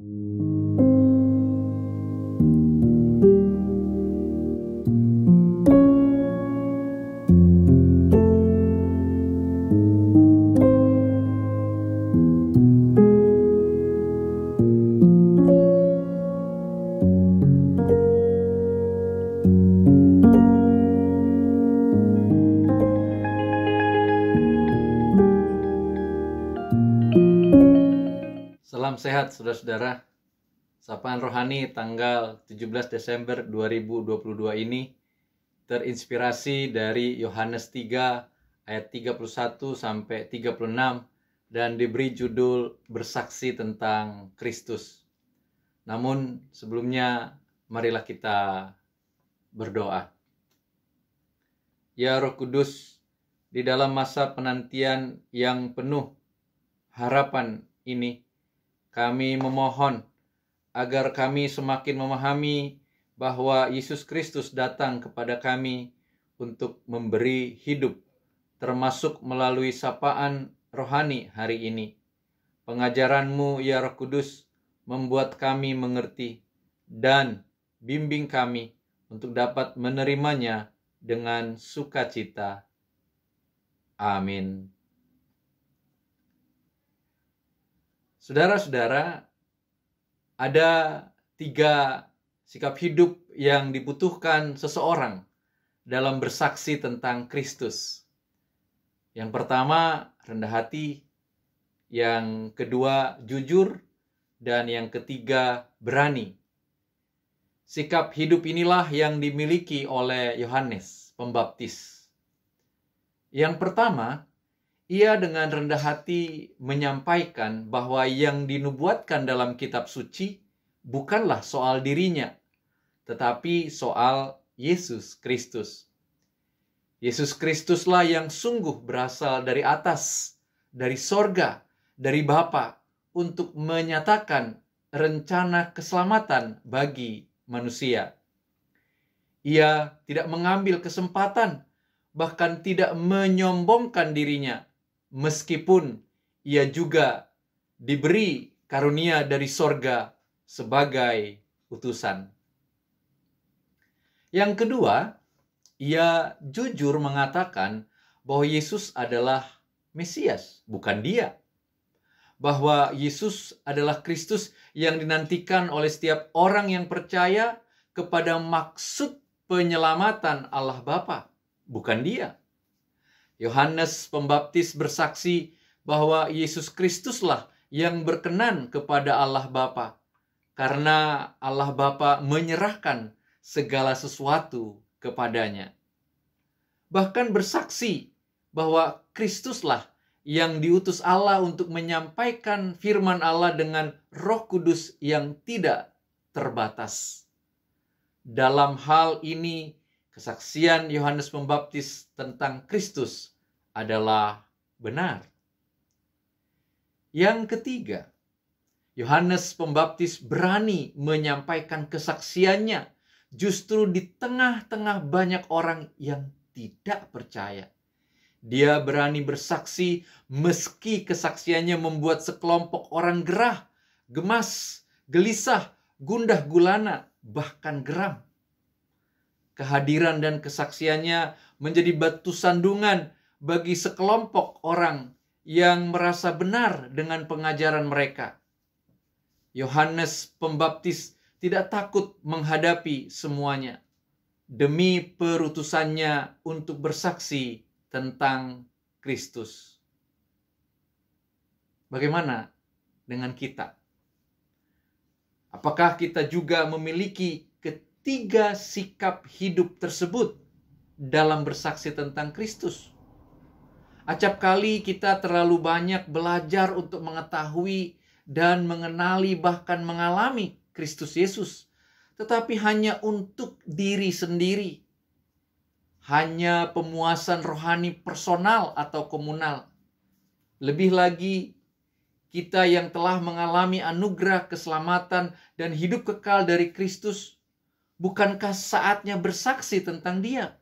Mm-hmm. Salam sehat saudara-saudara. Sapaan rohani tanggal 17 Desember 2022 ini terinspirasi dari Yohanes 3 ayat 31 sampai 36 dan diberi judul bersaksi tentang Kristus. Namun sebelumnya marilah kita berdoa. Ya Roh Kudus, di dalam masa penantian yang penuh harapan ini, kami memohon agar kami semakin memahami bahwa Yesus Kristus datang kepada kami untuk memberi hidup, termasuk melalui sapaan rohani hari ini. Pengajaranmu, ya Roh Kudus, membuat kami mengerti dan bimbing kami untuk dapat menerimanya dengan sukacita. Amin. Saudara-saudara, ada tiga sikap hidup yang dibutuhkan seseorang dalam bersaksi tentang Kristus. Yang pertama, rendah hati. Yang kedua, jujur. Dan yang ketiga, berani. Sikap hidup inilah yang dimiliki oleh Yohanes Pembaptis. Yang pertama, ia dengan rendah hati menyampaikan bahwa yang dinubuatkan dalam kitab suci bukanlah soal dirinya, tetapi soal Yesus Kristus. Yesus Kristuslah yang sungguh berasal dari atas, dari sorga, dari Bapa, untuk menyatakan rencana keselamatan bagi manusia. Ia tidak mengambil kesempatan, bahkan tidak menyombongkan dirinya, meskipun ia juga diberi karunia dari sorga sebagai utusan. Yang kedua, ia jujur mengatakan bahwa Yesus adalah Mesias, bukan dia. Bahwa Yesus adalah Kristus yang dinantikan oleh setiap orang yang percaya kepada maksud penyelamatan Allah Bapa, bukan dia. Yohanes Pembaptis bersaksi bahwa Yesus Kristuslah yang berkenan kepada Allah Bapa, karena Allah Bapa menyerahkan segala sesuatu kepadanya. Bahkan bersaksi bahwa Kristuslah yang diutus Allah untuk menyampaikan firman Allah dengan Roh Kudus yang tidak terbatas. Dalam hal ini, Kesaksian Yohanes Pembaptis tentang Kristus adalah benar. Yang ketiga, Yohanes Pembaptis berani menyampaikan kesaksiannya justru di tengah-tengah banyak orang yang tidak percaya. Dia berani bersaksi meski kesaksiannya membuat sekelompok orang gerah, gemas, gelisah, gundah gulana, bahkan geram. Kehadiran dan kesaksiannya menjadi batu sandungan bagi sekelompok orang yang merasa benar dengan pengajaran mereka. Yohanes Pembaptis tidak takut menghadapi semuanya demi perutusannya untuk bersaksi tentang Kristus. Bagaimana dengan kita? Apakah kita juga memiliki tiga sikap hidup tersebut dalam bersaksi tentang Kristus. Acap kali kita terlalu banyak belajar untuk mengetahui dan mengenali bahkan mengalami Kristus Yesus, tetapi hanya untuk diri sendiri. Hanya pemuasan rohani personal atau komunal. Lebih lagi, kita yang telah mengalami anugerah keselamatan dan hidup kekal dari Kristus bukankah saatnya bersaksi tentang dia?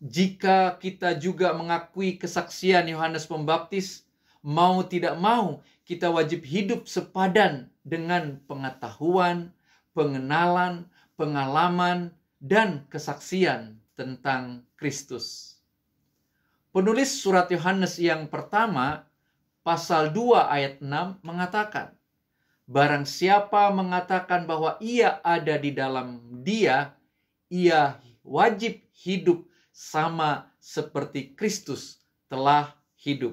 Jika kita juga mengakui kesaksian Yohanes Pembaptis, mau tidak mau kita wajib hidup sepadan dengan pengetahuan, pengenalan, pengalaman, dan kesaksian tentang Kristus. Penulis surat Yohanes yang pertama, pasal 2 ayat 6 mengatakan, Barang siapa mengatakan bahwa ia ada di dalam dia, ia wajib hidup sama seperti Kristus telah hidup.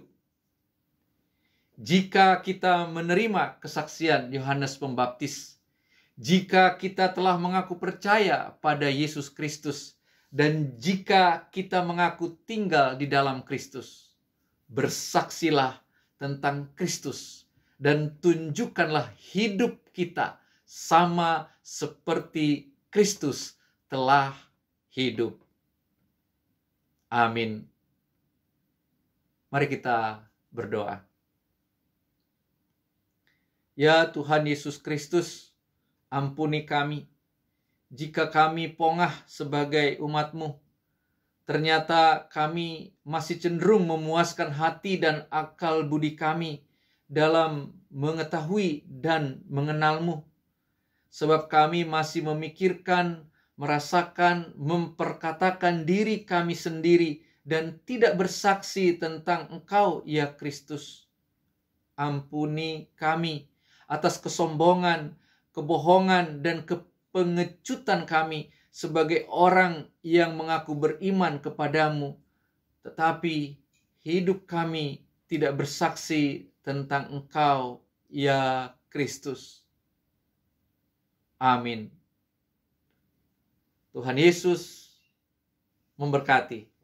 Jika kita menerima kesaksian Yohanes Pembaptis, jika kita telah mengaku percaya pada Yesus Kristus, dan jika kita mengaku tinggal di dalam Kristus, bersaksilah tentang Kristus dan tunjukkanlah hidup kita sama seperti Kristus telah hidup. Amin. Mari kita berdoa. Ya Tuhan Yesus Kristus, ampuni kami jika kami pongah sebagai umatmu. Ternyata kami masih cenderung memuaskan hati dan akal budi kami dalam mengetahui dan mengenalmu. Sebab kami masih memikirkan, merasakan, memperkatakan diri kami sendiri dan tidak bersaksi tentang engkau ya Kristus. Ampuni kami atas kesombongan, kebohongan, dan kepengecutan kami sebagai orang yang mengaku beriman kepadamu. Tetapi hidup kami tidak bersaksi tentang Engkau, ya Kristus. Amin. Tuhan Yesus memberkati.